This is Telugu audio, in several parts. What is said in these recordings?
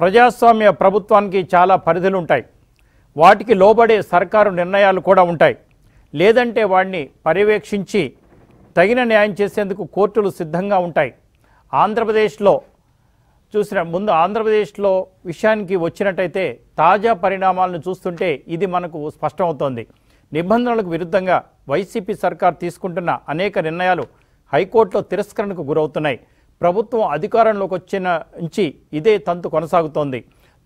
ప్రజాస్వామ్య ప్రభుత్వానికి చాలా పరిధులు ఉంటాయి వాటికి లోబడే సర్కారు నిర్ణయాలు కూడా ఉంటాయి లేదంటే వాడిని పర్యవేక్షించి తగిన న్యాయం చేసేందుకు కోర్టులు సిద్ధంగా ఉంటాయి ఆంధ్రప్రదేశ్లో చూసిన ముందు ఆంధ్రప్రదేశ్లో విషయానికి వచ్చినట్టయితే తాజా పరిణామాలను చూస్తుంటే ఇది మనకు స్పష్టమవుతోంది నిబంధనలకు విరుద్ధంగా వైసీపీ సర్కార్ తీసుకుంటున్న అనేక నిర్ణయాలు హైకోర్టులో తిరస్కరణకు గురవుతున్నాయి ప్రభుత్వం అధికారంలోకి వచ్చిన నుంచి ఇదే తంతు కొనసాగుతోంది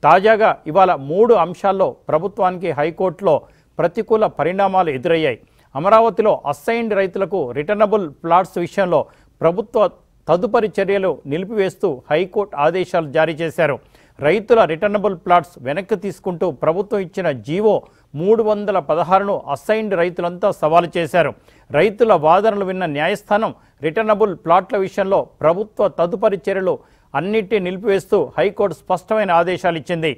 తాజాగా ఇవాళ మూడు అంశాల్లో ప్రభుత్వానికి హైకోర్టులో ప్రతికూల పరిణామాలు ఎదురయ్యాయి అమరావతిలో అసైన్డ్ రైతులకు రిటర్నబుల్ ప్లాట్స్ విషయంలో ప్రభుత్వ తదుపరి చర్యలు నిలిపివేస్తూ హైకోర్టు ఆదేశాలు జారీ చేశారు రైతుల రిటర్నబుల్ ప్లాట్స్ వెనక్కి తీసుకుంటూ ప్రభుత్వం ఇచ్చిన జీవో మూడు వందల పదహారును అసైన్డ్ రైతులంతా సవాలు చేశారు రైతుల వాదనలు విన్న న్యాయస్థానం రిటర్నబుల్ ప్లాట్ల విషయంలో ప్రభుత్వ తదుపరి చర్యలు అన్నింటినీ నిలిపివేస్తూ హైకోర్టు స్పష్టమైన ఆదేశాలు ఇచ్చింది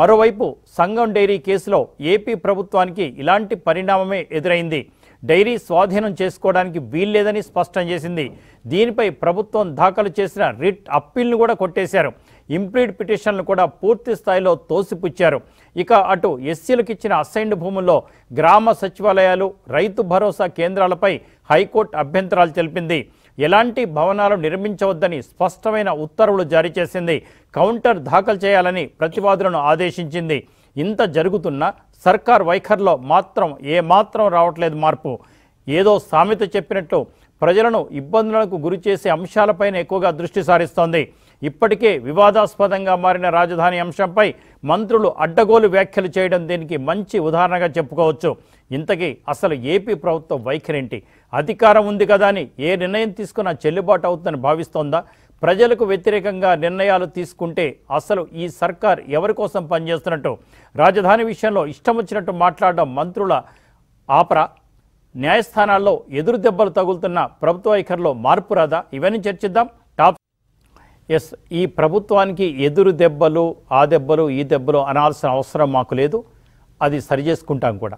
మరోవైపు సంగం డైరీ కేసులో ఏపీ ప్రభుత్వానికి ఇలాంటి పరిణామమే ఎదురైంది డైరీ స్వాధీనం చేసుకోవడానికి వీల్లేదని స్పష్టం చేసింది దీనిపై ప్రభుత్వం దాఖలు చేసిన రిట్ అప్పీల్ను కూడా కొట్టేశారు ఇంప్లీడ్ పిటిషన్లు కూడా పూర్తి స్థాయిలో తోసిపుచ్చారు ఇక అటు ఎస్సీలకు ఇచ్చిన అసైన్డ్ భూముల్లో గ్రామ సచివాలయాలు రైతు భరోసా కేంద్రాలపై హైకోర్టు అభ్యంతరాలు తెలిపింది ఎలాంటి భవనాలు నిర్మించవద్దని స్పష్టమైన ఉత్తర్వులు జారీ చేసింది కౌంటర్ దాఖలు చేయాలని ప్రతివాదులను ఆదేశించింది ఇంత జరుగుతున్నా సర్కార్ వైఖరిలో మాత్రం ఏమాత్రం రావట్లేదు మార్పు ఏదో సామెత చెప్పినట్లు ప్రజలను ఇబ్బందులకు గురి చేసే అంశాలపైన ఎక్కువగా దృష్టి సారిస్తోంది ఇప్పటికే వివాదాస్పదంగా మారిన రాజధాని అంశంపై మంత్రులు అడ్డగోలు వ్యాఖ్యలు చేయడం దీనికి మంచి ఉదాహరణగా చెప్పుకోవచ్చు ఇంతకీ అసలు ఏపీ ప్రభుత్వం వైఖరింటి అధికారం ఉంది కదా అని ఏ నిర్ణయం తీసుకున్నా చెల్లుబాటు అవుతుందని భావిస్తోందా ప్రజలకు వ్యతిరేకంగా నిర్ణయాలు తీసుకుంటే అసలు ఈ సర్కార్ ఎవరి కోసం పనిచేస్తున్నట్టు రాజధాని విషయంలో ఇష్టం వచ్చినట్టు మాట్లాడడం మంత్రుల ఆపరా న్యాయస్థానాల్లో ఎదురు దెబ్బలు తగులుతున్న ప్రభుత్వ వైఖరిలో మార్పు రాదా ఇవన్నీ చర్చిద్దాం ఎస్ ఈ ప్రభుత్వానికి ఎదురు దెబ్బలు ఆ దెబ్బలు ఈ దెబ్బలు అనాల్సిన అవసరం మాకు లేదు అది సరి చేసుకుంటాం కూడా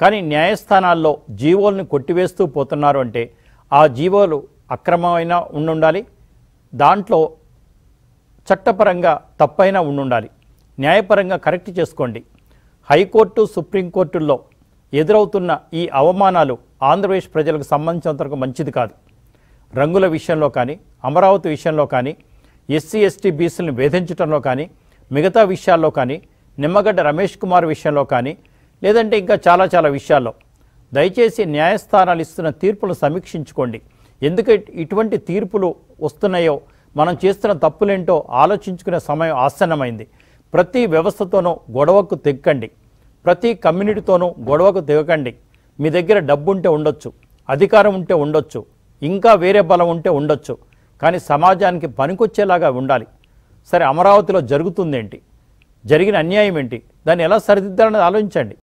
కానీ న్యాయస్థానాల్లో జీవోల్ని కొట్టివేస్తూ పోతున్నారు అంటే ఆ జీవోలు అక్రమమైన ఉండుండాలి దాంట్లో చట్టపరంగా తప్పైనా ఉండుండాలి న్యాయపరంగా కరెక్ట్ చేసుకోండి హైకోర్టు సుప్రీంకోర్టుల్లో ఎదురవుతున్న ఈ అవమానాలు ఆంధ్రప్రదేశ్ ప్రజలకు సంబంధించినంతవరకు మంచిది కాదు రంగుల విషయంలో కానీ అమరావతి విషయంలో కానీ ఎస్సీ ఎస్టీ బీసీలను వేధించడంలో కానీ మిగతా విషయాల్లో కానీ నిమ్మగడ్డ రమేష్ కుమార్ విషయంలో కానీ లేదంటే ఇంకా చాలా చాలా విషయాల్లో దయచేసి న్యాయస్థానాలు ఇస్తున్న తీర్పులు సమీక్షించుకోండి ఎందుకు ఇటువంటి తీర్పులు వస్తున్నాయో మనం చేస్తున్న తప్పులేంటో ఆలోచించుకునే సమయం ఆసన్నమైంది ప్రతి వ్యవస్థతోనూ గొడవకు తెగ్గండి ప్రతి కమ్యూనిటీతోనూ గొడవకు దిగకండి మీ దగ్గర డబ్బు ఉంటే ఉండొచ్చు అధికారం ఉంటే ఉండొచ్చు ఇంకా వేరే బలం ఉంటే ఉండొచ్చు కానీ సమాజానికి పనికొచ్చేలాగా ఉండాలి సరే అమరావతిలో జరుగుతుందేంటి జరిగిన అన్యాయం ఏంటి దాన్ని ఎలా సరిదిద్దాలని ఆలోచించండి